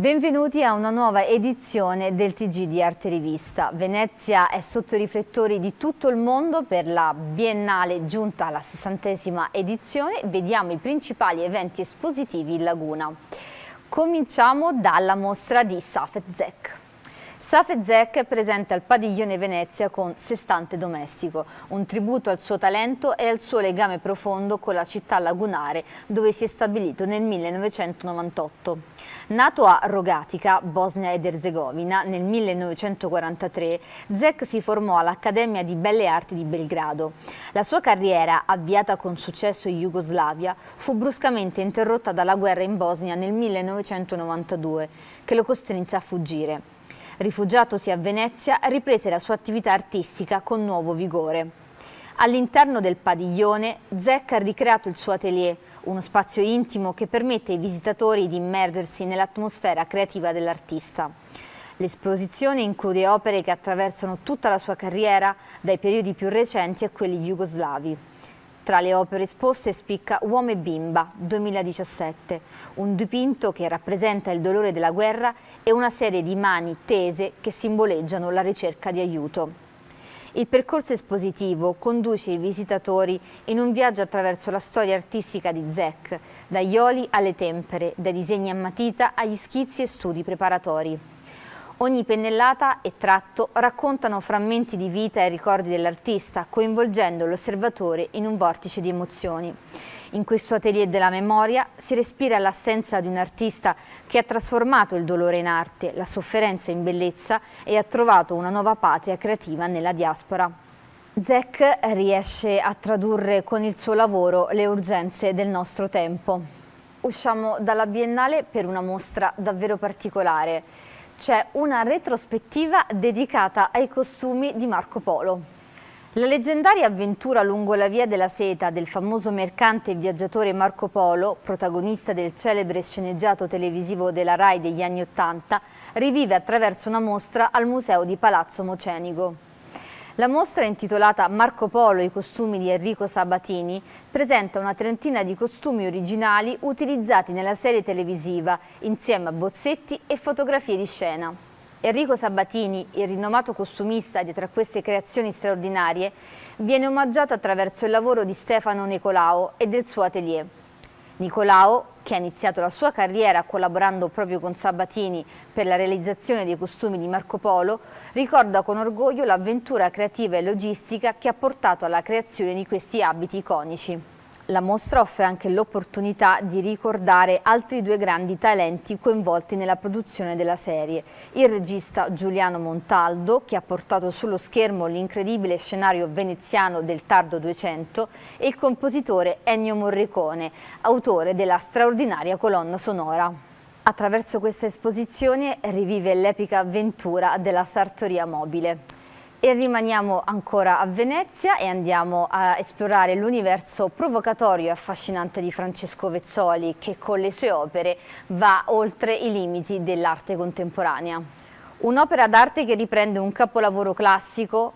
Benvenuti a una nuova edizione del TG di Arte Rivista. Venezia è sotto i riflettori di tutto il mondo per la biennale giunta alla sessantesima edizione. Vediamo i principali eventi espositivi in Laguna. Cominciamo dalla mostra di Safetzek. Safezek è presente al Padiglione Venezia con Sestante Domestico, un tributo al suo talento e al suo legame profondo con la città lagunare dove si è stabilito nel 1998. Nato a Rogatica, Bosnia ed Erzegovina, nel 1943, Zek si formò all'Accademia di Belle Arti di Belgrado. La sua carriera, avviata con successo in Jugoslavia, fu bruscamente interrotta dalla guerra in Bosnia nel 1992, che lo costrinse a fuggire. Rifugiatosi a Venezia, riprese la sua attività artistica con nuovo vigore. All'interno del padiglione, Zecca ha ricreato il suo atelier, uno spazio intimo che permette ai visitatori di immergersi nell'atmosfera creativa dell'artista. L'esposizione include opere che attraversano tutta la sua carriera, dai periodi più recenti a quelli jugoslavi. Tra le opere esposte spicca Uomo e bimba 2017, un dipinto che rappresenta il dolore della guerra e una serie di mani tese che simboleggiano la ricerca di aiuto. Il percorso espositivo conduce i visitatori in un viaggio attraverso la storia artistica di Zec, da oli alle tempere, dai disegni a matita agli schizzi e studi preparatori. Ogni pennellata e tratto raccontano frammenti di vita e ricordi dell'artista, coinvolgendo l'osservatore in un vortice di emozioni. In questo atelier della memoria si respira l'assenza di un artista che ha trasformato il dolore in arte, la sofferenza in bellezza e ha trovato una nuova patria creativa nella diaspora. Zek riesce a tradurre con il suo lavoro le urgenze del nostro tempo. Usciamo dalla Biennale per una mostra davvero particolare c'è una retrospettiva dedicata ai costumi di Marco Polo. La leggendaria avventura lungo la via della seta del famoso mercante e viaggiatore Marco Polo, protagonista del celebre sceneggiato televisivo della RAI degli anni Ottanta, rivive attraverso una mostra al Museo di Palazzo Mocenigo. La mostra intitolata Marco Polo, i costumi di Enrico Sabatini presenta una trentina di costumi originali utilizzati nella serie televisiva insieme a bozzetti e fotografie di scena. Enrico Sabatini, il rinomato costumista dietro a queste creazioni straordinarie, viene omaggiato attraverso il lavoro di Stefano Nicolao e del suo atelier. Nicolao, che ha iniziato la sua carriera collaborando proprio con Sabatini per la realizzazione dei costumi di Marco Polo, ricorda con orgoglio l'avventura creativa e logistica che ha portato alla creazione di questi abiti iconici. La mostra offre anche l'opportunità di ricordare altri due grandi talenti coinvolti nella produzione della serie. Il regista Giuliano Montaldo, che ha portato sullo schermo l'incredibile scenario veneziano del tardo 200, e il compositore Ennio Morricone, autore della straordinaria colonna sonora. Attraverso questa esposizione rivive l'epica avventura della sartoria mobile. E rimaniamo ancora a Venezia e andiamo a esplorare l'universo provocatorio e affascinante di Francesco Vezzoli che con le sue opere va oltre i limiti dell'arte contemporanea. Un'opera d'arte che riprende un capolavoro classico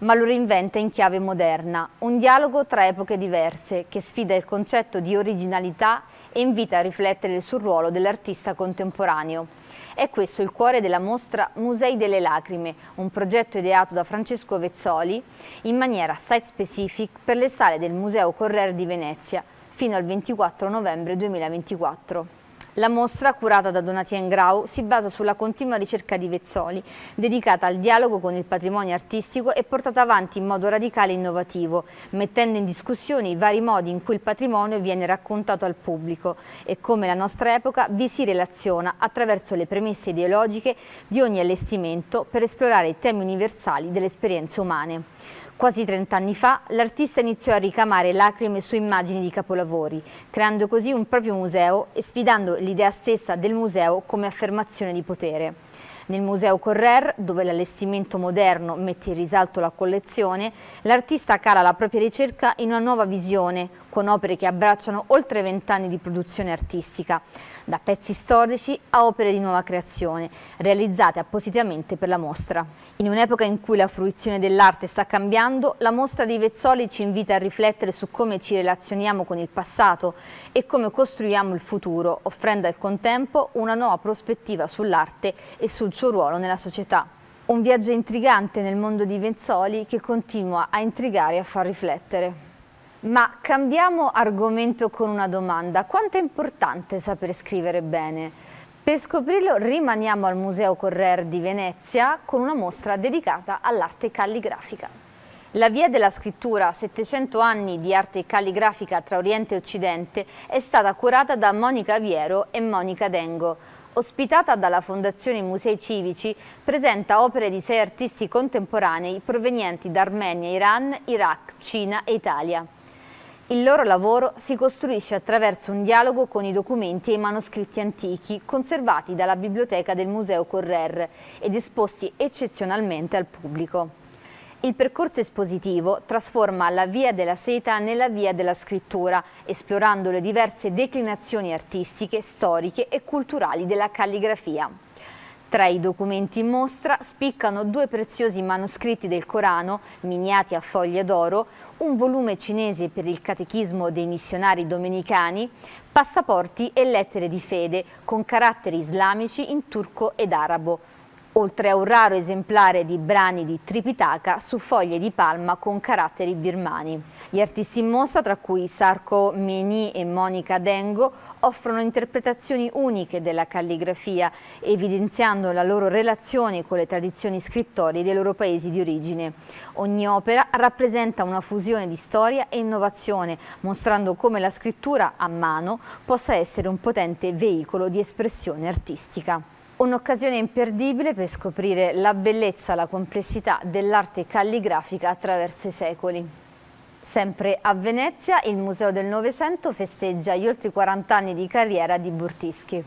ma lo reinventa in chiave moderna, un dialogo tra epoche diverse che sfida il concetto di originalità e invita a riflettere sul ruolo dell'artista contemporaneo. È questo il cuore della mostra Musei delle Lacrime, un progetto ideato da Francesco Vezzoli in maniera site specific per le sale del Museo Correr di Venezia fino al 24 novembre 2024. La mostra, curata da Donatien Grau, si basa sulla continua ricerca di Vezzoli, dedicata al dialogo con il patrimonio artistico e portata avanti in modo radicale e innovativo, mettendo in discussione i vari modi in cui il patrimonio viene raccontato al pubblico e come la nostra epoca vi si relaziona attraverso le premesse ideologiche di ogni allestimento per esplorare i temi universali delle esperienze umane. Quasi 30 anni fa l'artista iniziò a ricamare lacrime su immagini di capolavori, creando così un proprio museo e sfidando l'idea stessa del museo come affermazione di potere. Nel Museo Correr, dove l'allestimento moderno mette in risalto la collezione, l'artista cala la propria ricerca in una nuova visione, con opere che abbracciano oltre 20 anni di produzione artistica, da pezzi storici a opere di nuova creazione, realizzate appositamente per la mostra. In un'epoca in cui la fruizione dell'arte sta cambiando, la mostra di Vezzoli ci invita a riflettere su come ci relazioniamo con il passato e come costruiamo il futuro, offrendo al contempo una nuova prospettiva sull'arte e sul suo ruolo nella società. Un viaggio intrigante nel mondo di Vezzoli che continua a intrigare e a far riflettere. Ma cambiamo argomento con una domanda. Quanto è importante saper scrivere bene? Per scoprirlo rimaniamo al Museo Correr di Venezia con una mostra dedicata all'arte calligrafica. La via della scrittura, 700 anni di arte calligrafica tra Oriente e Occidente, è stata curata da Monica Viero e Monica Dengo, ospitata dalla Fondazione Musei Civici, presenta opere di sei artisti contemporanei provenienti da Armenia, Iran, Iraq, Cina e Italia. Il loro lavoro si costruisce attraverso un dialogo con i documenti e i manoscritti antichi conservati dalla biblioteca del Museo Correr ed esposti eccezionalmente al pubblico. Il percorso espositivo trasforma la Via della Seta nella Via della Scrittura, esplorando le diverse declinazioni artistiche, storiche e culturali della calligrafia. Tra i documenti in mostra spiccano due preziosi manoscritti del Corano, miniati a foglie d'oro, un volume cinese per il catechismo dei missionari domenicani, passaporti e lettere di fede con caratteri islamici in turco ed arabo oltre a un raro esemplare di brani di Tripitaka su foglie di palma con caratteri birmani. Gli artisti in mostra, tra cui Sarko Meni e Monica Dengo, offrono interpretazioni uniche della calligrafia, evidenziando la loro relazione con le tradizioni scrittorie dei loro paesi di origine. Ogni opera rappresenta una fusione di storia e innovazione, mostrando come la scrittura a mano possa essere un potente veicolo di espressione artistica. Un'occasione imperdibile per scoprire la bellezza, e la complessità dell'arte calligrafica attraverso i secoli. Sempre a Venezia, il Museo del Novecento festeggia gli oltre 40 anni di carriera di Burtischi.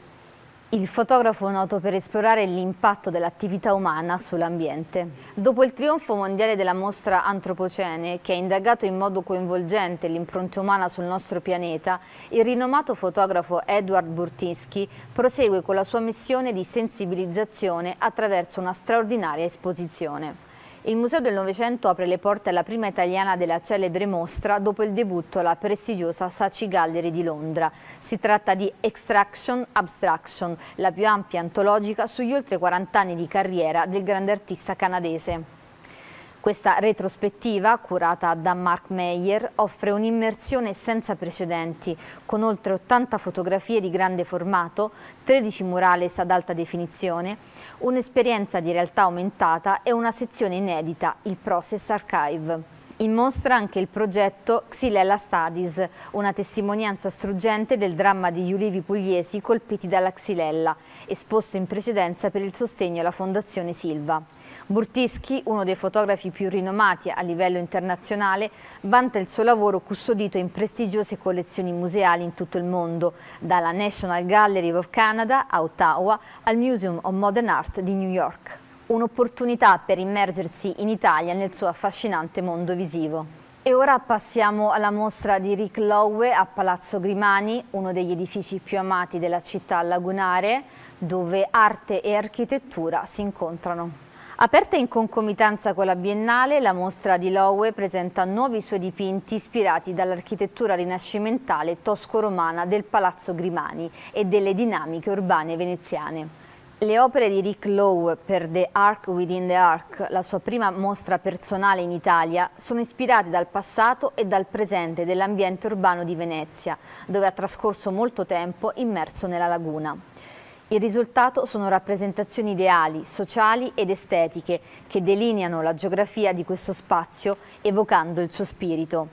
Il fotografo noto per esplorare l'impatto dell'attività umana sull'ambiente. Dopo il trionfo mondiale della mostra Antropocene, che ha indagato in modo coinvolgente l'impronta umana sul nostro pianeta, il rinomato fotografo Edward Burtinsky prosegue con la sua missione di sensibilizzazione attraverso una straordinaria esposizione. Il Museo del Novecento apre le porte alla prima italiana della celebre mostra dopo il debutto alla prestigiosa Saci Gallery di Londra. Si tratta di Extraction Abstraction, la più ampia antologica sugli oltre 40 anni di carriera del grande artista canadese. Questa retrospettiva, curata da Mark Meyer, offre un'immersione senza precedenti, con oltre 80 fotografie di grande formato, 13 murales ad alta definizione, un'esperienza di realtà aumentata e una sezione inedita, il Process Archive in mostra anche il progetto Xylella Studies, una testimonianza struggente del dramma degli ulivi pugliesi colpiti dalla xylella, esposto in precedenza per il sostegno alla Fondazione Silva. Burtischi, uno dei fotografi più rinomati a livello internazionale, vanta il suo lavoro custodito in prestigiose collezioni museali in tutto il mondo, dalla National Gallery of Canada a Ottawa al Museum of Modern Art di New York un'opportunità per immergersi in Italia nel suo affascinante mondo visivo. E ora passiamo alla mostra di Rick Lowe a Palazzo Grimani, uno degli edifici più amati della città lagunare, dove arte e architettura si incontrano. Aperta in concomitanza con la Biennale, la mostra di Lowe presenta nuovi suoi dipinti ispirati dall'architettura rinascimentale tosco-romana del Palazzo Grimani e delle dinamiche urbane veneziane. Le opere di Rick Lowe per The Ark Within the Ark, la sua prima mostra personale in Italia, sono ispirate dal passato e dal presente dell'ambiente urbano di Venezia, dove ha trascorso molto tempo immerso nella laguna. Il risultato sono rappresentazioni ideali, sociali ed estetiche che delineano la geografia di questo spazio evocando il suo spirito.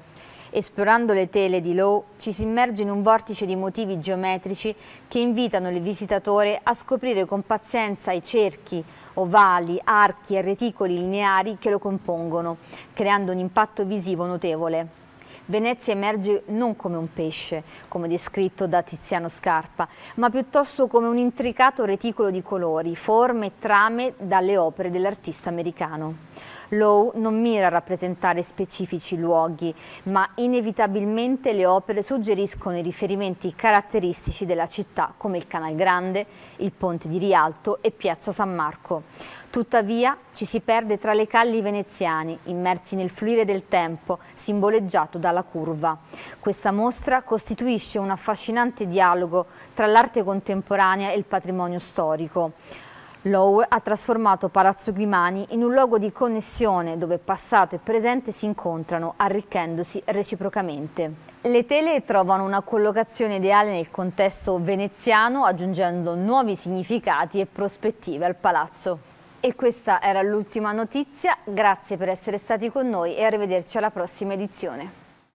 Esplorando le tele di Lowe ci si immerge in un vortice di motivi geometrici che invitano il visitatore a scoprire con pazienza i cerchi, ovali, archi e reticoli lineari che lo compongono, creando un impatto visivo notevole. Venezia emerge non come un pesce, come descritto da Tiziano Scarpa, ma piuttosto come un intricato reticolo di colori, forme e trame dalle opere dell'artista americano. Lowe non mira a rappresentare specifici luoghi, ma inevitabilmente le opere suggeriscono i riferimenti caratteristici della città, come il Canal Grande, il Ponte di Rialto e Piazza San Marco. Tuttavia ci si perde tra le calli veneziane, immersi nel fluire del tempo, simboleggiato dalla curva. Questa mostra costituisce un affascinante dialogo tra l'arte contemporanea e il patrimonio storico. Lowe ha trasformato Palazzo Grimani in un luogo di connessione dove passato e presente si incontrano, arricchendosi reciprocamente. Le tele trovano una collocazione ideale nel contesto veneziano, aggiungendo nuovi significati e prospettive al palazzo. E questa era l'ultima notizia, grazie per essere stati con noi e arrivederci alla prossima edizione.